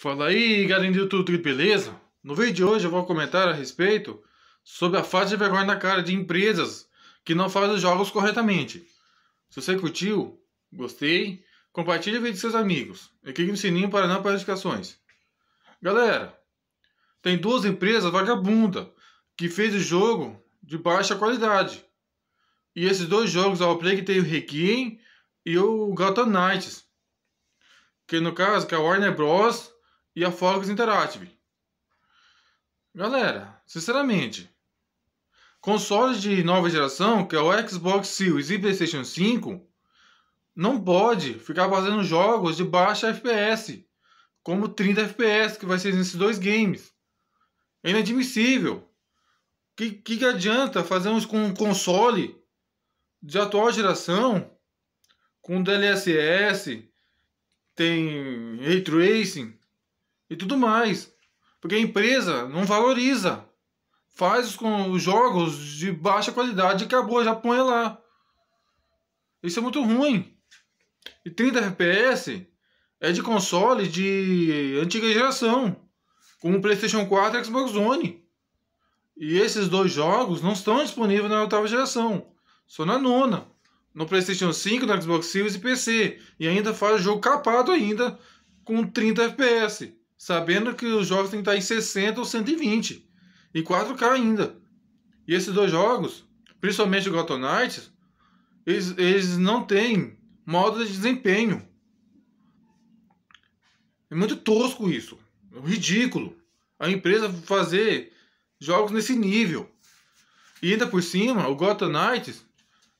Fala aí, galera do YouTube, beleza? No vídeo de hoje eu vou comentar a respeito sobre a face de vergonha na cara de empresas que não fazem os jogos corretamente. Se você curtiu, gostei, compartilhe o vídeo com seus amigos e clique no sininho para não perder notificações. Galera, tem duas empresas vagabunda que fez o jogo de baixa qualidade. E esses dois jogos, a que tem o Requiem e o Gotham Knights. Que no caso, que é a Warner Bros e a Fogos Interactive. Galera, sinceramente, consoles de nova geração, que é o Xbox Series e PlayStation 5, não pode ficar fazendo jogos de baixa FPS, como 30 FPS que vai ser nesses dois games. É inadmissível. Que, que adianta fazermos com um console de atual geração, com DLSS, tem Ray Tracing, e tudo mais. Porque a empresa não valoriza. Faz com os jogos de baixa qualidade e acabou, já põe lá. Isso é muito ruim. E 30 FPS é de console de antiga geração, como o PlayStation 4 e Xbox One. E esses dois jogos não estão disponíveis na oitava geração, só na nona, no PlayStation 5, no Xbox Series e PC. E ainda faz jogo capado ainda com 30 FPS sabendo que os jogos têm que estar em 60 ou 120, e 4K ainda. E esses dois jogos, principalmente o Gotham Knights, eles, eles não têm modo de desempenho. É muito tosco isso. É ridículo. A empresa fazer jogos nesse nível. E ainda por cima, o Gotham Knights,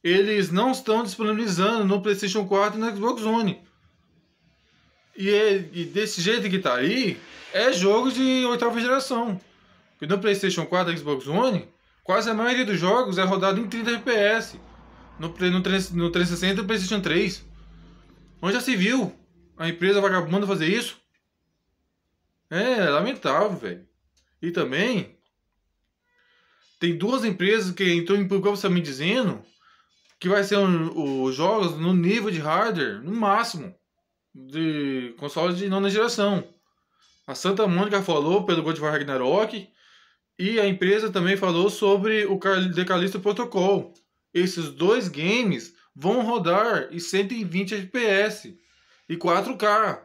eles não estão disponibilizando no PlayStation 4 e no Xbox One. E, é, e desse jeito que tá aí, é jogo de oitava geração. Porque no PlayStation 4 Xbox One, quase a maioria dos jogos é rodado em 30 FPS. No, no, no 360 e PlayStation 3. Onde já se viu a empresa vagabunda fazer isso? É, é, lamentável, velho. E também, tem duas empresas que entrou em público tá me dizendo que vai ser um, os jogos no nível de hardware, no máximo de consoles de nona geração. A Santa Mônica falou pelo God of War Ragnarok e a empresa também falou sobre o The Callisto Protocol. Esses dois games vão rodar em 120 FPS e 4K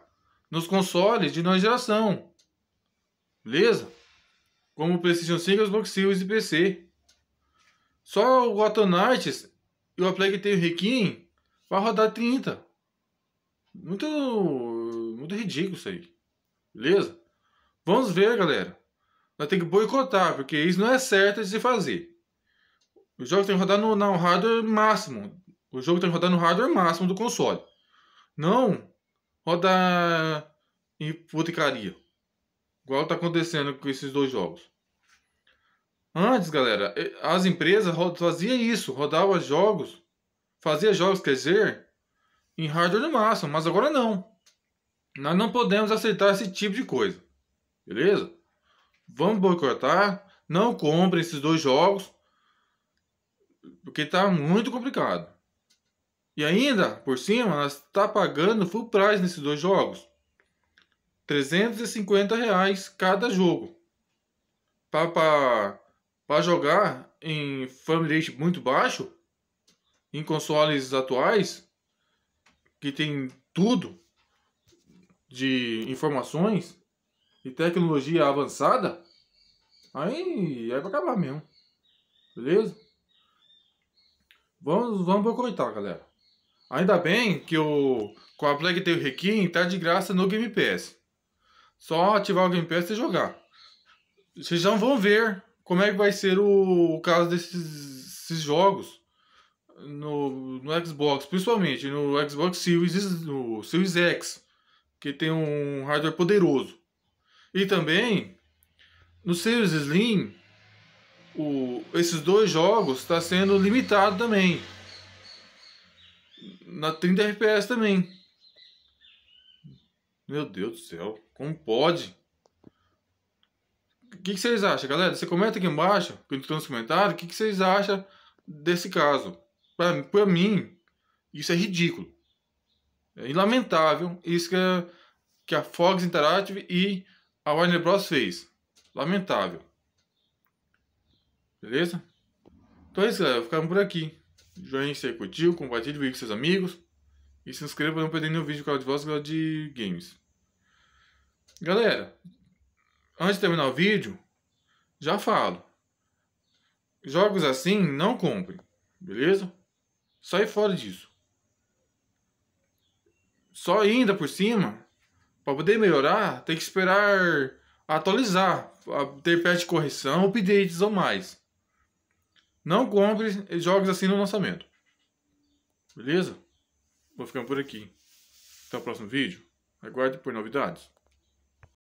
nos consoles de nova geração. Beleza? Como o PlayStation 5, Xbox Series e PC. Só o Gotham Knights e o A Plague Tale Requiem vai rodar 30. Muito, muito ridículo isso aí. Beleza? Vamos ver, galera. Nós temos que boicotar, porque isso não é certo de se fazer. O jogo tem que rodar no, no hardware máximo. O jogo tem que rodar no hardware máximo do console. Não rodar em puticaria. Igual tá acontecendo com esses dois jogos. Antes, galera, as empresas faziam isso, rodava jogos, fazia jogos, quer dizer, em hardware no máximo, mas agora não. Nós não podemos aceitar esse tipo de coisa. Beleza? Vamos boicotar. Não compre esses dois jogos. Porque tá muito complicado. E ainda, por cima, nós está pagando full price nesses dois jogos. 350 reais cada jogo. Para jogar em frame rate muito baixo, em consoles atuais, que tem tudo de informações e tecnologia avançada, aí, é aí vai acabar mesmo. Beleza? Vamos, vamos aproveitar, galera. Ainda bem que o com a Black Tail Requiem tá de graça no Game Pass. Só ativar o Game Pass e jogar. Vocês já vão ver como é que vai ser o, o caso desses jogos no, no Xbox, principalmente no Xbox Series, no Series X, que tem um hardware poderoso. E também no Series Slim, o, esses dois jogos está sendo limitado também. Na 30 FPS também. Meu Deus do céu, como pode? O que, que, vocês acham, galera? Você comenta aqui embaixo, nos comentários, o que, que vocês acham desse caso? Para mim, isso é ridículo. É lamentável isso que a, que a Fox Interactive e a Warner Bros. fez. Lamentável. Beleza? Então é isso, galera. Ficamos por aqui. Joinha se curtiu, compartilhe o vídeo com seus amigos. E se inscreva para não perder nenhum vídeo do canal de voz de games. Galera, antes de terminar o vídeo, já falo. Jogos assim não comprem, beleza? Sai fora disso. Só ainda por cima, para poder melhorar, tem que esperar atualizar, ter patch de correção, updates ou mais. Não compre jogos assim no lançamento. Beleza? Vou ficando por aqui. Até o próximo vídeo. Aguarde por novidades.